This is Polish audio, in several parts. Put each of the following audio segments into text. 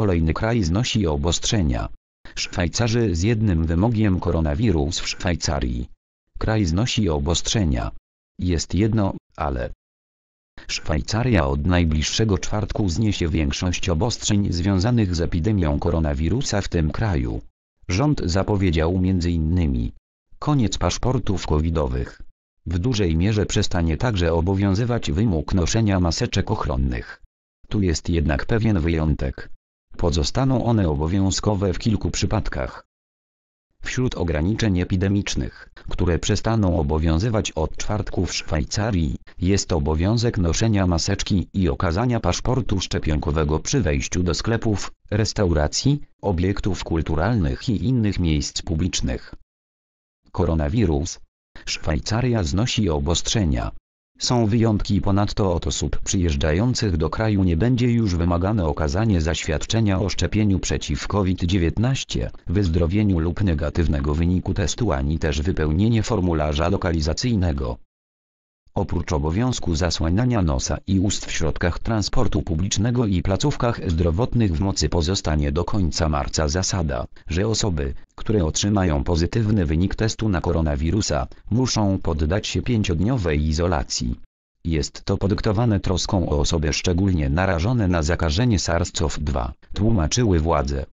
Kolejny kraj znosi obostrzenia. Szwajcarzy z jednym wymogiem koronawirus w Szwajcarii. Kraj znosi obostrzenia. Jest jedno, ale Szwajcaria od najbliższego czwartku zniesie większość obostrzeń związanych z epidemią koronawirusa w tym kraju. Rząd zapowiedział m.in. koniec paszportów covidowych. W dużej mierze przestanie także obowiązywać wymóg noszenia maseczek ochronnych. Tu jest jednak pewien wyjątek. Pozostaną one obowiązkowe w kilku przypadkach. Wśród ograniczeń epidemicznych, które przestaną obowiązywać od czwartku w Szwajcarii, jest obowiązek noszenia maseczki i okazania paszportu szczepionkowego przy wejściu do sklepów, restauracji, obiektów kulturalnych i innych miejsc publicznych. Koronawirus. Szwajcaria znosi obostrzenia. Są wyjątki ponadto od osób przyjeżdżających do kraju nie będzie już wymagane okazanie zaświadczenia o szczepieniu przeciw COVID-19, wyzdrowieniu lub negatywnego wyniku testu ani też wypełnienie formularza lokalizacyjnego. Oprócz obowiązku zasłaniania nosa i ust w środkach transportu publicznego i placówkach zdrowotnych w mocy pozostanie do końca marca zasada, że osoby, które otrzymają pozytywny wynik testu na koronawirusa, muszą poddać się pięciodniowej izolacji. Jest to podyktowane troską o osoby szczególnie narażone na zakażenie SARS-CoV-2, tłumaczyły władze.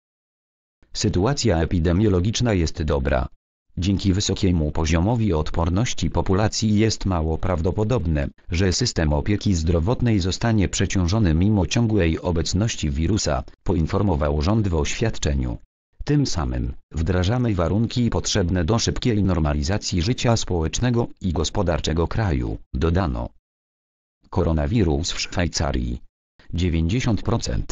Sytuacja epidemiologiczna jest dobra. Dzięki wysokiemu poziomowi odporności populacji jest mało prawdopodobne, że system opieki zdrowotnej zostanie przeciążony mimo ciągłej obecności wirusa, poinformował rząd w oświadczeniu. Tym samym, wdrażamy warunki potrzebne do szybkiej normalizacji życia społecznego i gospodarczego kraju, dodano. Koronawirus w Szwajcarii. 90%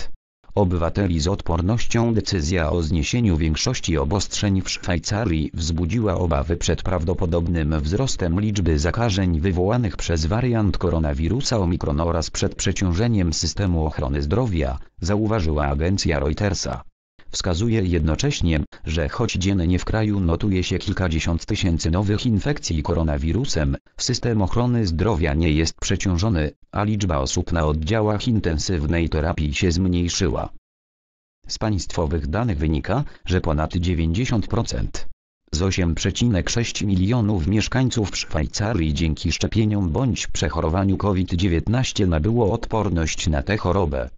obywateli z odpornością decyzja o zniesieniu większości obostrzeń w Szwajcarii wzbudziła obawy przed prawdopodobnym wzrostem liczby zakażeń wywołanych przez wariant koronawirusa Omikron oraz przed przeciążeniem systemu ochrony zdrowia, zauważyła agencja Reutersa. Wskazuje jednocześnie, że choć dziennie w kraju notuje się kilkadziesiąt tysięcy nowych infekcji koronawirusem, system ochrony zdrowia nie jest przeciążony, a liczba osób na oddziałach intensywnej terapii się zmniejszyła. Z państwowych danych wynika, że ponad 90% z 8,6 milionów mieszkańców Szwajcarii dzięki szczepieniom bądź przechorowaniu COVID-19 nabyło odporność na tę chorobę.